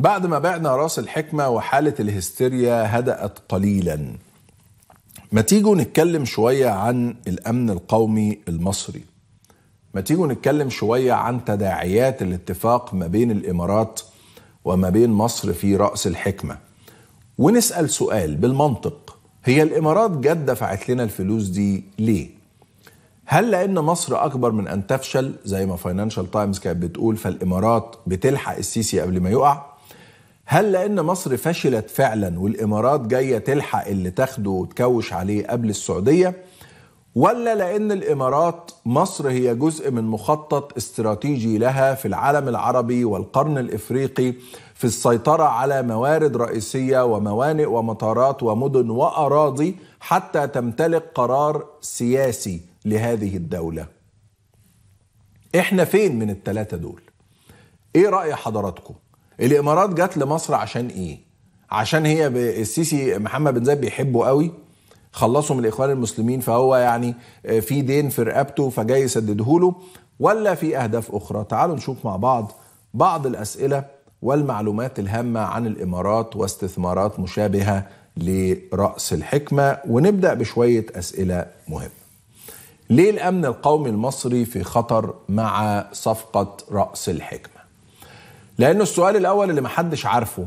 بعد ما بعنا راس الحكمة وحالة الهستيريا هدأت قليلا ما تيجوا نتكلم شوية عن الأمن القومي المصري ما تيجوا نتكلم شوية عن تداعيات الاتفاق ما بين الإمارات وما بين مصر في رأس الحكمة ونسأل سؤال بالمنطق هي الإمارات جت دفعت لنا الفلوس دي ليه؟ هل لان مصر اكبر من ان تفشل زي ما فاينانشال تايمز كانت بتقول فالامارات بتلحق السيسي قبل ما يقع هل لان مصر فشلت فعلا والامارات جايه تلحق اللي تاخده وتكوش عليه قبل السعوديه ولا لان الامارات مصر هي جزء من مخطط استراتيجي لها في العالم العربي والقرن الافريقي في السيطره على موارد رئيسيه وموانئ ومطارات ومدن واراضي حتى تمتلك قرار سياسي لهذه الدوله احنا فين من الثلاثه دول ايه راي حضراتكم الامارات جت لمصر عشان ايه عشان هي السيسي محمد بن زايد بيحبه قوي خلصوا من الاخوان المسلمين فهو يعني آه، في دين في رقبته فجاي يسدده له ولا في اهداف اخرى تعالوا نشوف مع بعض بعض الاسئله والمعلومات الهامه عن الامارات واستثمارات مشابهه لراس الحكمه ونبدا بشويه اسئله مهمه ليه الامن القومي المصري في خطر مع صفقه راس الحكمه لانه السؤال الاول اللي محدش عارفه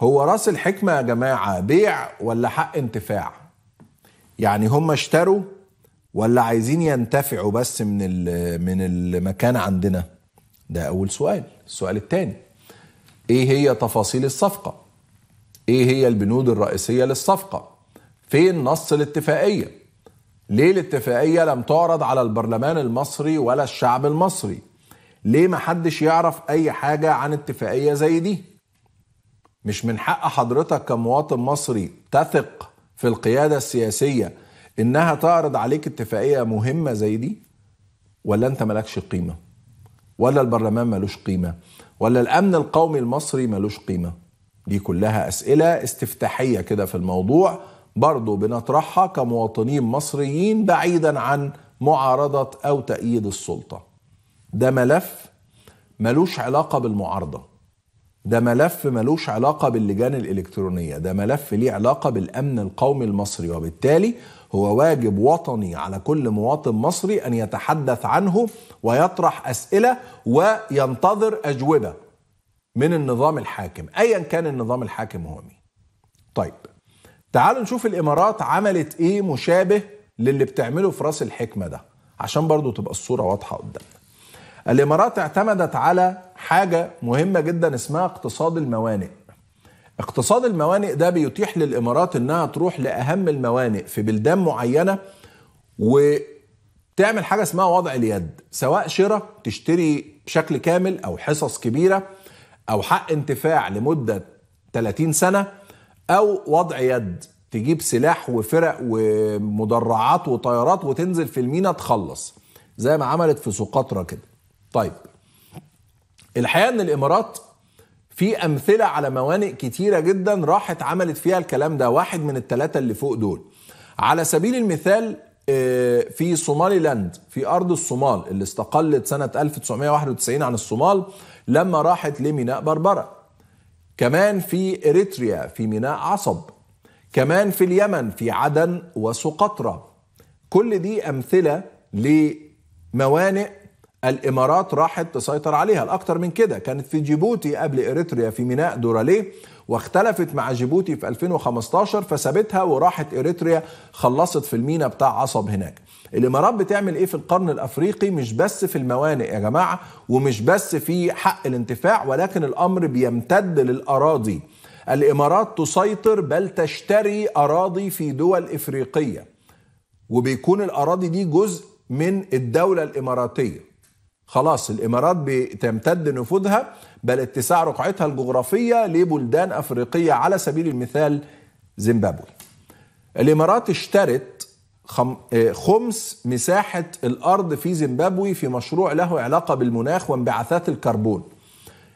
هو راس الحكمه يا جماعه بيع ولا حق انتفاع يعني هم اشتروا ولا عايزين ينتفعوا بس من من المكان عندنا ده اول سؤال السؤال الثاني ايه هي تفاصيل الصفقه ايه هي البنود الرئيسيه للصفقه فين نص الاتفاقيه ليه الاتفاقيه لم تعرض على البرلمان المصري ولا الشعب المصري ليه ما حدش يعرف اي حاجه عن اتفاقيه زي دي مش من حق حضرتك كمواطن مصري تثق في القياده السياسيه انها تعرض عليك اتفاقيه مهمه زي دي ولا انت مالكش قيمه ولا البرلمان ملوش قيمه ولا الامن القومي المصري ملوش قيمه دي كلها اسئله استفتاحيه كده في الموضوع برضه بنطرحها كمواطنين مصريين بعيدا عن معارضه او تأييد السلطه ده ملف ملوش علاقة بالمعارضة ده ملف ملوش علاقة باللجان الإلكترونية ده ملف ليه علاقة بالأمن القومي المصري وبالتالي هو واجب وطني على كل مواطن مصري أن يتحدث عنه ويطرح أسئلة وينتظر أجوبة من النظام الحاكم أيا كان النظام الحاكم هو مين طيب تعالوا نشوف الإمارات عملت إيه مشابه للي بتعمله في راس الحكمة ده عشان برضو تبقى الصورة واضحة قدامنا الامارات اعتمدت على حاجه مهمه جدا اسمها اقتصاد الموانئ اقتصاد الموانئ ده بيتيح للامارات انها تروح لاهم الموانئ في بلدان معينه وتعمل حاجه اسمها وضع اليد سواء شراء تشتري بشكل كامل او حصص كبيره او حق انتفاع لمده 30 سنه او وضع يد تجيب سلاح وفرق ومدرعات وطيارات وتنزل في المينا تخلص زي ما عملت في سقطرة كده طيب الحقيقه ان الامارات في امثله على موانئ كتيره جدا راحت عملت فيها الكلام ده واحد من الثلاثه اللي فوق دول على سبيل المثال آه، في صومالي لاند في ارض الصومال اللي استقلت سنه 1991 عن الصومال لما راحت لميناء بربره كمان في اريتريا في ميناء عصب كمان في اليمن في عدن وسقطرى كل دي امثله لموانئ الامارات راحت تسيطر عليها الاكثر من كده كانت في جيبوتي قبل اريتريا في ميناء دوراليه واختلفت مع جيبوتي في 2015 فسابتها وراحت اريتريا خلصت في الميناء بتاع عصب هناك الامارات بتعمل ايه في القرن الافريقي مش بس في الموانئ يا جماعه ومش بس في حق الانتفاع ولكن الامر بيمتد للاراضي الامارات تسيطر بل تشتري اراضي في دول افريقيه وبيكون الاراضي دي جزء من الدوله الاماراتيه خلاص الامارات بتمتد نفوذها بل اتساع رقعتها الجغرافيه لبلدان افريقيه على سبيل المثال زيمبابوي. الامارات اشترت آه، خمس مساحه الارض في زيمبابوي في مشروع له علاقه بالمناخ وانبعاثات الكربون.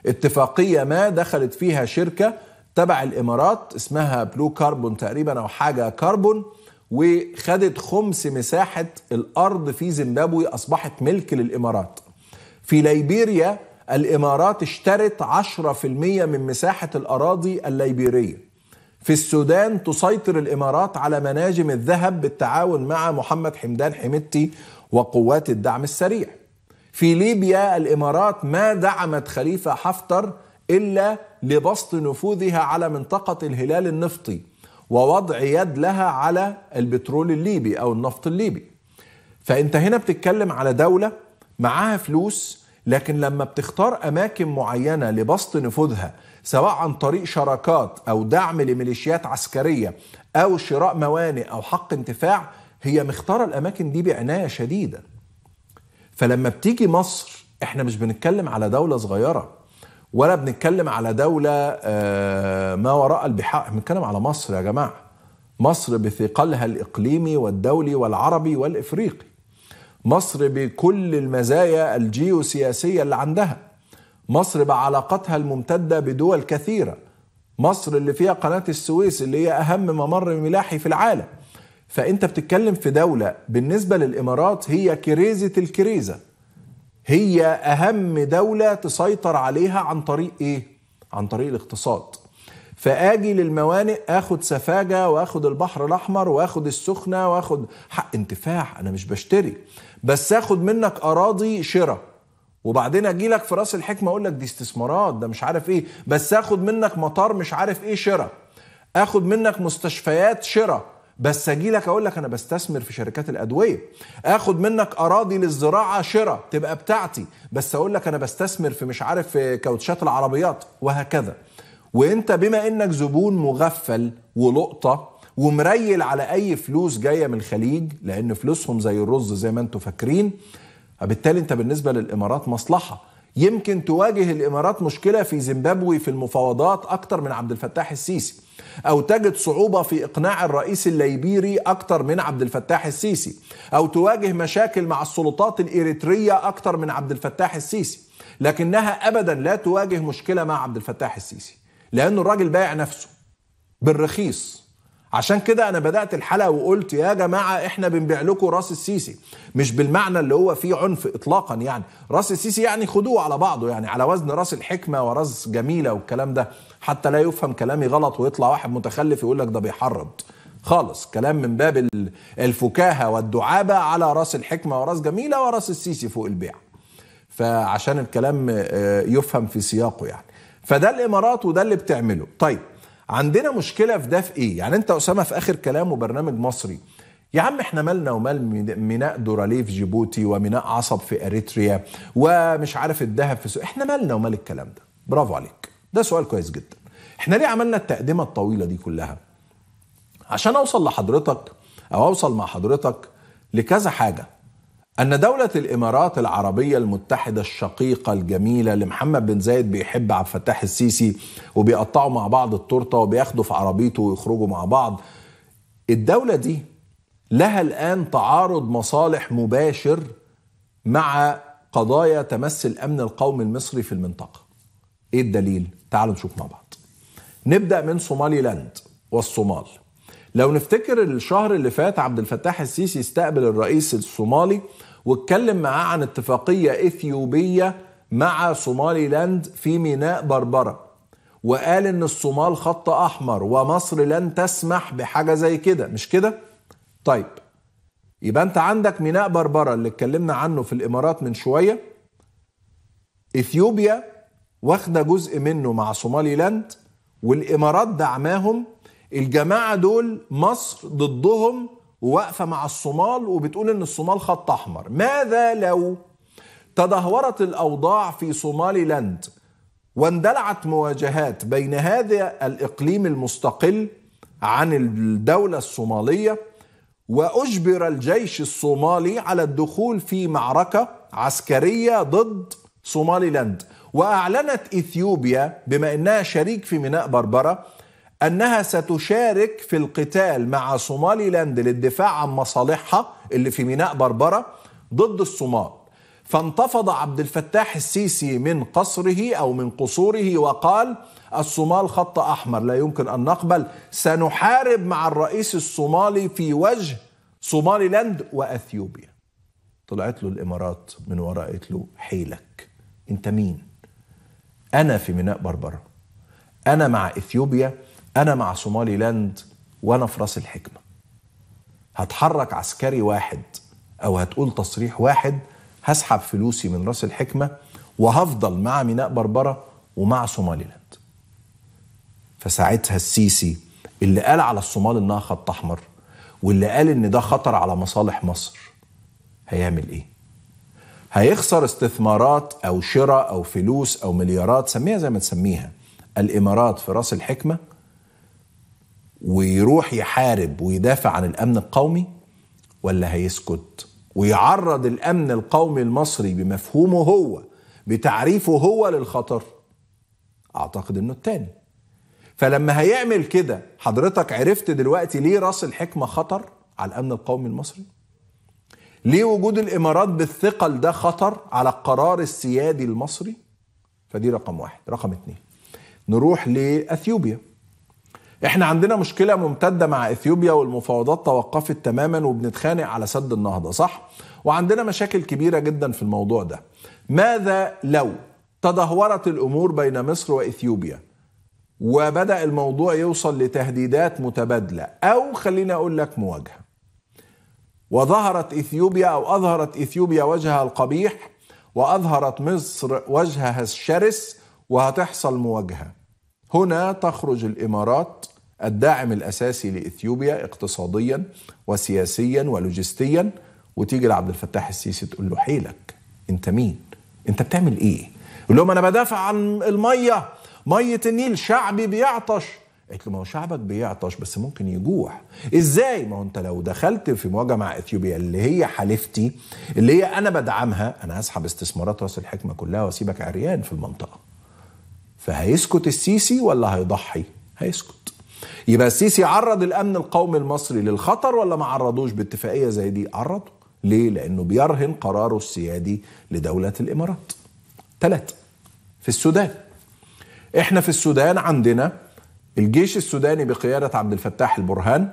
اتفاقيه ما دخلت فيها شركه تبع الامارات اسمها بلو كاربون تقريبا او حاجه كاربون وخدت خمس مساحه الارض في زيمبابوي اصبحت ملك للامارات. في ليبيريا الإمارات اشترت 10% من مساحة الأراضي الليبيرية في السودان تسيطر الإمارات على مناجم الذهب بالتعاون مع محمد حمدان حميدتي وقوات الدعم السريع في ليبيا الإمارات ما دعمت خليفة حفتر إلا لبسط نفوذها على منطقة الهلال النفطي ووضع يد لها على البترول الليبي أو النفط الليبي فأنت هنا بتتكلم على دولة معاها فلوس لكن لما بتختار اماكن معينه لبسط نفوذها سواء عن طريق شراكات او دعم لميليشيات عسكريه او شراء موانئ او حق انتفاع هي مختاره الاماكن دي بعنايه شديده فلما بتيجي مصر احنا مش بنتكلم على دوله صغيره ولا بنتكلم على دوله آه، ما وراء البحار بنتكلم على مصر يا جماعه مصر بثقلها الاقليمي والدولي والعربي والافريقي مصر بكل المزايا الجيوسياسية اللي عندها مصر بعلاقاتها الممتدة بدول كثيرة مصر اللي فيها قناة السويس اللي هي أهم ممر ملاحي في العالم فأنت بتتكلم في دولة بالنسبة للإمارات هي كريزة الكريزة هي أهم دولة تسيطر عليها عن طريق إيه؟ عن طريق الاقتصاد فاجي للموانئ اخد سفاجه واخد البحر الاحمر واخد السخنه واخد حق انتفاع انا مش بشتري بس اخد منك اراضي شراء وبعدين اجي لك في راس الحكمه اقول لك دي استثمارات ده مش عارف ايه بس اخد منك مطار مش عارف ايه شراء اخد منك مستشفيات شراء بس اجي لك اقول لك انا بستثمر في شركات الادويه اخد منك اراضي للزراعه شراء تبقى بتاعتي بس اقول لك انا بستثمر في مش عارف في كاوتشات العربيات وهكذا وانت بما انك زبون مغفل ولقطه ومريل على اي فلوس جايه من الخليج لان فلوسهم زي الرز زي ما انتم فاكرين فبالتالي انت بالنسبه للامارات مصلحه يمكن تواجه الامارات مشكله في زيمبابوي في المفاوضات اكتر من عبد الفتاح السيسي او تجد صعوبه في اقناع الرئيس الليبيري اكتر من عبد الفتاح السيسي او تواجه مشاكل مع السلطات الاريتريه اكتر من عبد الفتاح السيسي لكنها ابدا لا تواجه مشكله مع عبد الفتاح السيسي لانه الراجل بايع نفسه بالرخيص عشان كده انا بدات الحلقه وقلت يا جماعه احنا بنبيع لكم راس السيسي مش بالمعنى اللي هو فيه عنف اطلاقا يعني راس السيسي يعني خدوه على بعضه يعني على وزن راس الحكمه وراس جميله والكلام ده حتى لا يفهم كلامي غلط ويطلع واحد متخلف يقول لك ده بيحرض خالص كلام من باب الفكاهه والدعابه على راس الحكمه وراس جميله وراس السيسي فوق البيع فعشان الكلام آه، يفهم في سياقه يعني فده الامارات وده اللي بتعمله طيب عندنا مشكله في ده في ايه يعني انت اسامه في اخر كلام وبرنامج مصري يا عم احنا مالنا ومال ميناء دوراليه في جيبوتي وميناء عصب في اريتريا ومش عارف الذهب في سو... احنا مالنا ومال الكلام ده برافو عليك ده سؤال كويس جدا احنا ليه عملنا التقدمه الطويله دي كلها عشان اوصل لحضرتك او اوصل مع حضرتك لكذا حاجه أن دولة الإمارات العربية المتحدة الشقيقة الجميلة اللي محمد بن زايد بيحب عبد الفتاح السيسي وبيقطعوا مع بعض التورتة وبياخدوا في عربيته ويخرجوا مع بعض الدولة دي لها الآن تعارض مصالح مباشر مع قضايا تمس الأمن القومي المصري في المنطقة إيه الدليل؟ تعالوا نشوف مع بعض نبدأ من صومالي لاند والصومال لو نفتكر الشهر اللي فات عبد الفتاح السيسي استقبل الرئيس الصومالي واتكلم معاه عن اتفاقية إثيوبية مع صومالي لاند في ميناء بربرة وقال إن الصومال خط أحمر ومصر لن تسمح بحاجة زي كده مش كده؟ طيب يبقى أنت عندك ميناء بربرة اللي اتكلمنا عنه في الإمارات من شوية إثيوبيا واخدة جزء منه مع صومالي لاند والإمارات دعماهم الجماعه دول مصر ضدهم وواقفه مع الصومال وبتقول ان الصومال خط احمر ماذا لو تدهورت الاوضاع في صومالي لاند واندلعت مواجهات بين هذا الاقليم المستقل عن الدوله الصوماليه واجبر الجيش الصومالي على الدخول في معركه عسكريه ضد صومالي لاند واعلنت اثيوبيا بما انها شريك في ميناء بربره انها ستشارك في القتال مع صومالي لاند للدفاع عن مصالحها اللي في ميناء بربره ضد الصومال فانتفض عبد الفتاح السيسي من قصره او من قصوره وقال الصومال خط احمر لا يمكن ان نقبل سنحارب مع الرئيس الصومالي في وجه صومالي لاند واثيوبيا طلعت له الامارات من وراء قالت له حيلك انت مين انا في ميناء بربره انا مع اثيوبيا انا مع صومالي لاند وانا في راس الحكمه هتحرك عسكري واحد او هتقول تصريح واحد هسحب فلوسي من راس الحكمه وهفضل مع ميناء بربره ومع صومالي لاند فساعتها السيسي اللي قال على الصومال انها خط احمر واللي قال ان ده خطر على مصالح مصر هيعمل ايه هيخسر استثمارات او شراء او فلوس او مليارات سميها زي ما تسميها الامارات في راس الحكمه ويروح يحارب ويدافع عن الامن القومي ولا هيسكت ويعرض الامن القومي المصري بمفهومه هو بتعريفه هو للخطر اعتقد انه التاني فلما هيعمل كده حضرتك عرفت دلوقتي ليه راس الحكمه خطر على الامن القومي المصري ليه وجود الامارات بالثقل ده خطر على القرار السيادي المصري فدي رقم واحد رقم اتنين نروح لاثيوبيا احنا عندنا مشكله ممتده مع اثيوبيا والمفاوضات توقفت تماما وبنتخانق على سد النهضه صح وعندنا مشاكل كبيره جدا في الموضوع ده ماذا لو تدهورت الامور بين مصر واثيوبيا وبدا الموضوع يوصل لتهديدات متبادله او خليني اقول لك مواجهه وظهرت اثيوبيا او اظهرت اثيوبيا وجهها القبيح واظهرت مصر وجهها الشرس وهتحصل مواجهه هنا تخرج الامارات الداعم الاساسي لاثيوبيا اقتصاديا وسياسيا ولوجستيا وتيجي لعبد الفتاح السيسي تقول له حيلك انت مين؟ انت بتعمل ايه؟ يقول لهم انا بدافع عن الميه ميه النيل شعبي بيعطش قالت له ما هو شعبك بيعطش بس ممكن يجوع ازاي ما هو انت لو دخلت في مواجهه مع اثيوبيا اللي هي حليفتي اللي هي انا بدعمها انا هسحب استثمارات راس الحكمه كلها واسيبك عريان في المنطقه فهيسكت السيسي ولا هيضحي هيسكت يبقى السيسي عرض الامن القومي المصري للخطر ولا ما عرضوش باتفاقيه زي دي عرضه ليه لانه بيرهن قراره السيادي لدوله الامارات ثلاثه في السودان احنا في السودان عندنا الجيش السوداني بقياده عبد الفتاح البرهان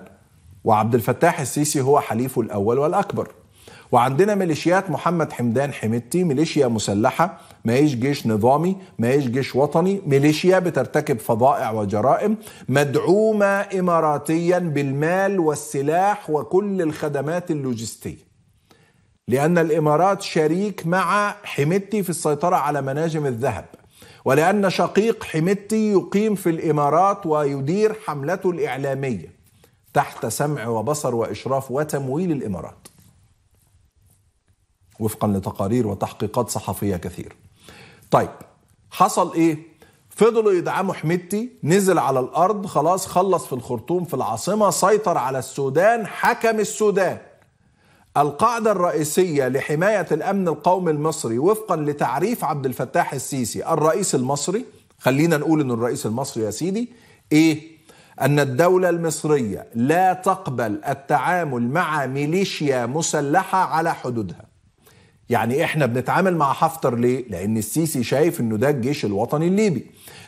وعبد الفتاح السيسي هو حليفه الاول والاكبر وعندنا ميليشيات محمد حمدان حمدتي ميليشيا مسلحة ماهيش جيش نظامي ماهيش جيش وطني ميليشيا بترتكب فظائع وجرائم مدعومة إماراتيا بالمال والسلاح وكل الخدمات اللوجستية لأن الإمارات شريك مع حمدتي في السيطرة على مناجم الذهب ولأن شقيق حمدتي يقيم في الإمارات ويدير حملته الإعلامية تحت سمع وبصر وإشراف وتمويل الإمارات وفقا لتقارير وتحقيقات صحفيه كثير. طيب حصل ايه؟ فضلوا يدعموا حميدتي نزل على الارض خلاص خلص في الخرطوم في العاصمه سيطر على السودان حكم السودان القاعدة الرئيسية لحماية الأمن القومي المصري وفقا لتعريف عبد الفتاح السيسي الرئيس المصري خلينا نقول أن الرئيس المصري يا سيدي إيه؟ أن الدولة المصرية لا تقبل التعامل مع ميليشيا مسلحة على حدودها يعني احنا بنتعامل مع حفتر ليه؟ لان السيسي شايف انه ده الجيش الوطني الليبي.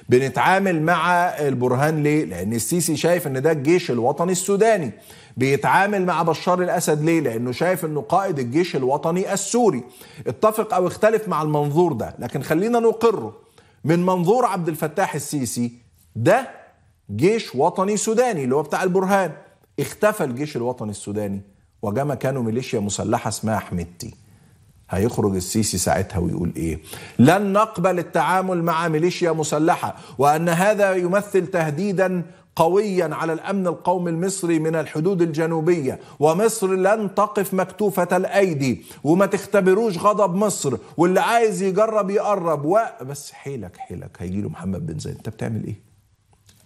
بنتعامل مع البرهان ليه؟ لان السيسي شايف ان ده الجيش الوطني السوداني. بيتعامل مع بشار الاسد ليه؟ لانه شايف انه قائد الجيش الوطني السوري. اتفق او اختلف مع المنظور ده، لكن خلينا نقره من منظور عبد الفتاح السيسي ده جيش وطني سوداني اللي هو بتاع البرهان. اختفى الجيش الوطني السوداني وجاء مكانه ميليشيا مسلحه اسمها حميدتي. هيخرج السيسي ساعتها ويقول ايه لن نقبل التعامل مع ميليشيا مسلحه وان هذا يمثل تهديدا قويا على الامن القومي المصري من الحدود الجنوبيه ومصر لن تقف مكتوفه الايدي وما تختبروش غضب مصر واللي عايز يجرب يقرب و... بس حيلك حيلك هيجي له محمد بن زايد انت بتعمل ايه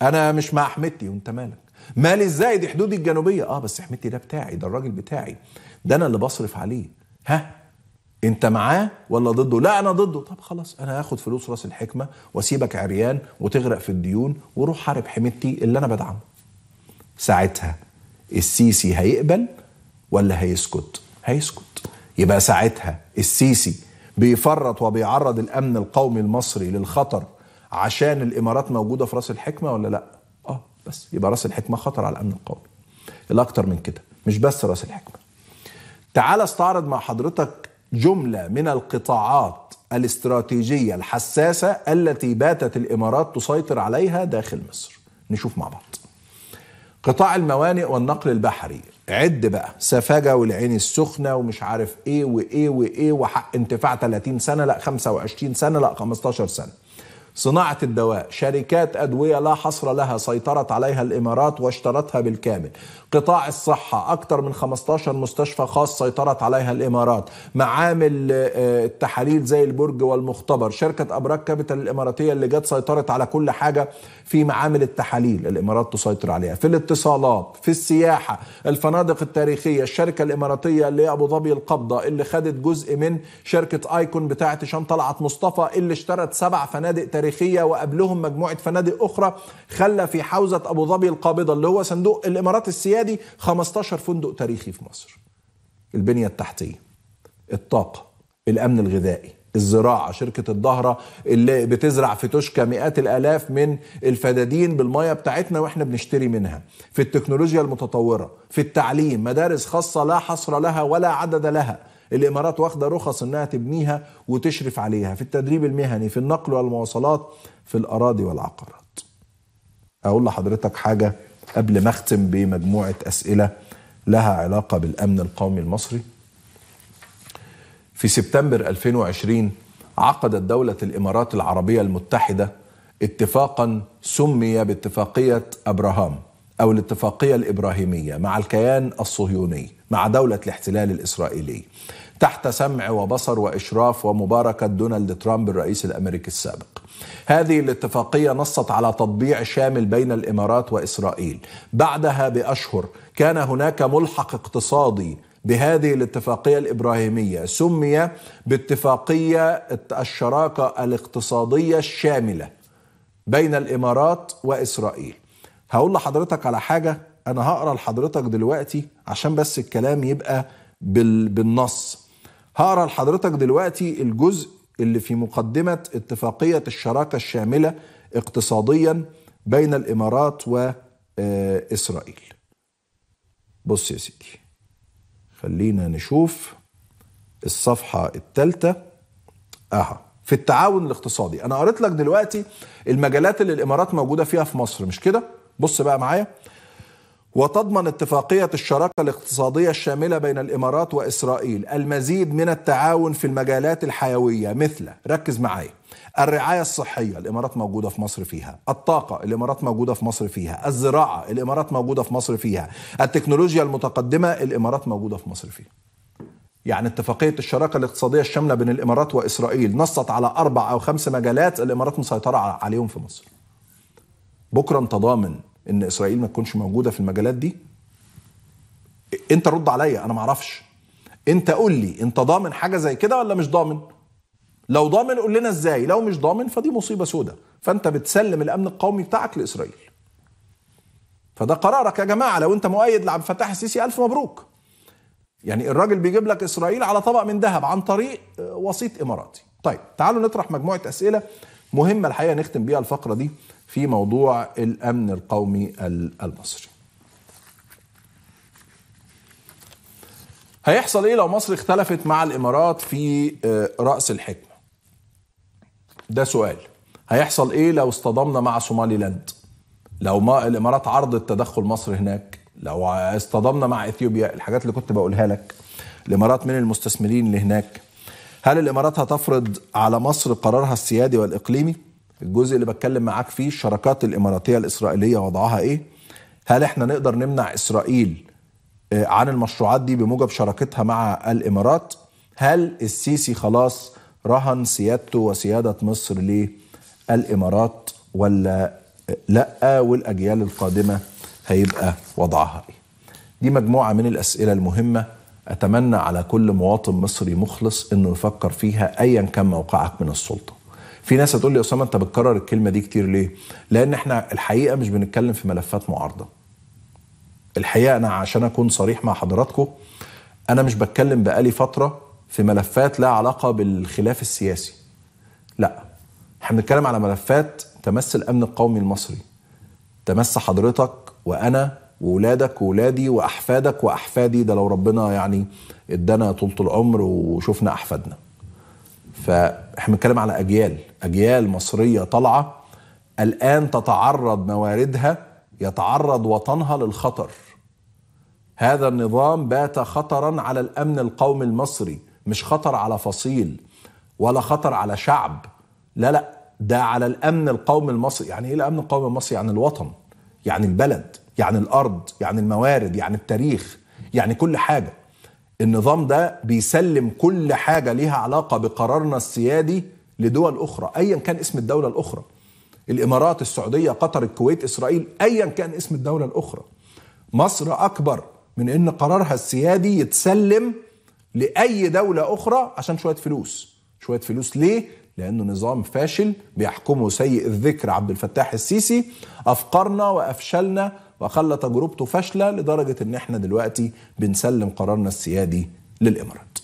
انا مش مع حمدتي وانت مالك مالي ازاي دي حدودي الجنوبيه اه بس حمدتي ده بتاعي ده الراجل بتاعي ده انا اللي بصرف عليه ها انت معاه ولا ضده لا انا ضده طب خلاص انا هاخد فلوس راس الحكمه واسيبك عريان وتغرق في الديون وروح حارب حميتي اللي انا بدعمه ساعتها السيسي هيقبل ولا هيسكت هيسكت يبقى ساعتها السيسي بيفرط وبيعرض الامن القومي المصري للخطر عشان الامارات موجوده في راس الحكمه ولا لا اه بس يبقى راس الحكمه خطر على الامن القومي الاكتر من كده مش بس راس الحكمه تعال استعرض مع حضرتك جمله من القطاعات الاستراتيجيه الحساسه التي باتت الامارات تسيطر عليها داخل مصر. نشوف مع بعض. قطاع الموانئ والنقل البحري عد بقى سفاجه والعين السخنه ومش عارف ايه وايه وايه وحق انتفاع 30 سنه لا 25 سنه لا 15 سنه. صناعه الدواء، شركات ادويه لا حصر لها سيطرت عليها الامارات واشترتها بالكامل، قطاع الصحة أكثر من 15 مستشفى خاص سيطرت عليها الإمارات معامل آه، التحاليل زي البرج والمختبر شركة أبراج كابيتال الإماراتية اللي جت سيطرت على كل حاجة في معامل التحاليل الإمارات تسيطر عليها في الاتصالات في السياحة الفنادق التاريخية الشركة الإماراتية اللي هي أبو ظبي القبضة اللي خدت جزء من شركة آيكون بتاعة هشام طلعت مصطفى اللي اشترت سبع فنادق تاريخية وقبلهم مجموعة فنادق أخرى خلى في حوزة أبو ظبي القابضة اللي هو صندوق الإمارات السيادة دي 15 فندق تاريخي في مصر البنية التحتية الطاقة الأمن الغذائي الزراعة شركة الظهرة اللي بتزرع في توشكا مئات الآلاف من الفدادين بالمية بتاعتنا وإحنا بنشتري منها في التكنولوجيا المتطورة في التعليم مدارس خاصة لا حصر لها ولا عدد لها الإمارات واخدة رخص إنها تبنيها وتشرف عليها في التدريب المهني في النقل والمواصلات في الأراضي والعقارات أقول لحضرتك حاجة قبل ما اختم بمجموعه اسئله لها علاقه بالامن القومي المصري في سبتمبر 2020 عقدت دولة الإمارات العربية المتحدة اتفاقا سمي باتفاقية أبراهام أو الاتفاقية الإبراهيمية مع الكيان الصهيوني مع دولة الاحتلال الإسرائيلي تحت سمع وبصر واشراف ومباركه دونالد ترامب الرئيس الامريكي السابق. هذه الاتفاقيه نصت على تطبيع شامل بين الامارات واسرائيل. بعدها باشهر كان هناك ملحق اقتصادي بهذه الاتفاقيه الابراهيميه سمي باتفاقيه الشراكه الاقتصاديه الشامله بين الامارات واسرائيل. هقول لحضرتك على حاجه انا هقرا لحضرتك دلوقتي عشان بس الكلام يبقى بالنص هقرا لحضرتك دلوقتي الجزء اللي في مقدمه اتفاقيه الشراكه الشامله اقتصاديا بين الامارات واسرائيل. آه، بص يا سيدي خلينا نشوف الصفحه الثالثه اها في التعاون الاقتصادي انا قريت لك دلوقتي المجالات اللي الامارات موجوده فيها في مصر مش كده بص بقى معايا وتضمن اتفاقية الشراكة الاقتصادية الشاملة بين الإمارات وإسرائيل المزيد من التعاون في المجالات الحيوية مثل ركز معايا الرعاية الصحية الإمارات موجودة في مصر فيها الطاقة الإمارات موجودة في مصر فيها الزراعة الإمارات موجودة في مصر فيها التكنولوجيا المتقدمة الإمارات موجودة في مصر فيها يعني اتفاقية الشراكة الاقتصادية الشاملة بين الإمارات وإسرائيل نصت على أربع أو خمس مجالات الإمارات مسيطرة عليهم في مصر بكرة تضامن ان اسرائيل ما تكونش موجوده في المجالات دي انت رد عليا انا ما اعرفش انت قول لي انت ضامن حاجه زي كده ولا مش ضامن لو ضامن قول لنا ازاي لو مش ضامن فدي مصيبه سودة فانت بتسلم الامن القومي بتاعك لاسرائيل فده قرارك يا جماعه لو انت مؤيد لعبد الفتاح السيسي الف مبروك يعني الراجل بيجيب لك اسرائيل على طبق من ذهب عن طريق آه، وسيط اماراتي طيب تعالوا نطرح مجموعه اسئله مهمه الحقيقه نختم بيها الفقره دي في موضوع الامن القومي المصري. هيحصل ايه لو مصر اختلفت مع الامارات في آه، راس الحكمه؟ ده سؤال. هيحصل ايه لو اصطدمنا مع صومالي لاند؟ لو ما الامارات عرضت تدخل مصر هناك، لو اصطدمنا مع اثيوبيا، الحاجات اللي كنت بقولها لك. الامارات من المستثمرين اللي هناك. هل الامارات هتفرض على مصر قرارها السيادي والاقليمي؟ الجزء اللي بتكلم معاك فيه الشراكات الاماراتيه الاسرائيليه وضعها ايه؟ هل احنا نقدر نمنع اسرائيل آه، عن المشروعات دي بموجب شراكتها مع الامارات؟ هل السيسي خلاص رهن سيادته وسياده مصر للامارات ولا آه، لا والاجيال القادمه هيبقى وضعها ايه؟ دي مجموعه من الاسئله المهمه اتمنى على كل مواطن مصري مخلص انه يفكر فيها ايا كان موقعك من السلطه. في ناس هتقول لي اسامه انت بتكرر الكلمه دي كتير ليه؟ لان احنا الحقيقه مش بنتكلم في ملفات معارضه. الحقيقه انا عشان اكون صريح مع حضراتكم انا مش بتكلم بقالي فتره في ملفات لها علاقه بالخلاف السياسي. لا احنا بنتكلم على ملفات تمس الامن القومي المصري. تمس حضرتك وانا وولادك وولادي واحفادك واحفادي ده لو ربنا يعني ادانا طولة العمر وشفنا احفادنا. فاحنا بنتكلم على اجيال اجيال مصريه طالعه الان تتعرض مواردها يتعرض وطنها للخطر هذا النظام بات خطرا على الامن القومي المصري مش خطر على فصيل ولا خطر على شعب لا لا ده على الامن القومي المصري يعني ايه الامن القومي المصري يعني الوطن يعني البلد يعني الارض يعني الموارد يعني التاريخ يعني كل حاجه النظام ده بيسلم كل حاجه ليها علاقه بقرارنا السيادي لدول اخرى ايا كان اسم الدوله الاخرى الامارات السعوديه قطر الكويت اسرائيل ايا كان اسم الدوله الاخرى مصر اكبر من ان قرارها السيادي يتسلم لاي دوله اخرى عشان شويه فلوس شويه فلوس ليه لانه نظام فاشل بيحكمه سيء الذكر عبد الفتاح السيسي افقرنا وافشلنا وخلى تجربته فاشله لدرجه ان احنا دلوقتي بنسلم قرارنا السيادي للامارات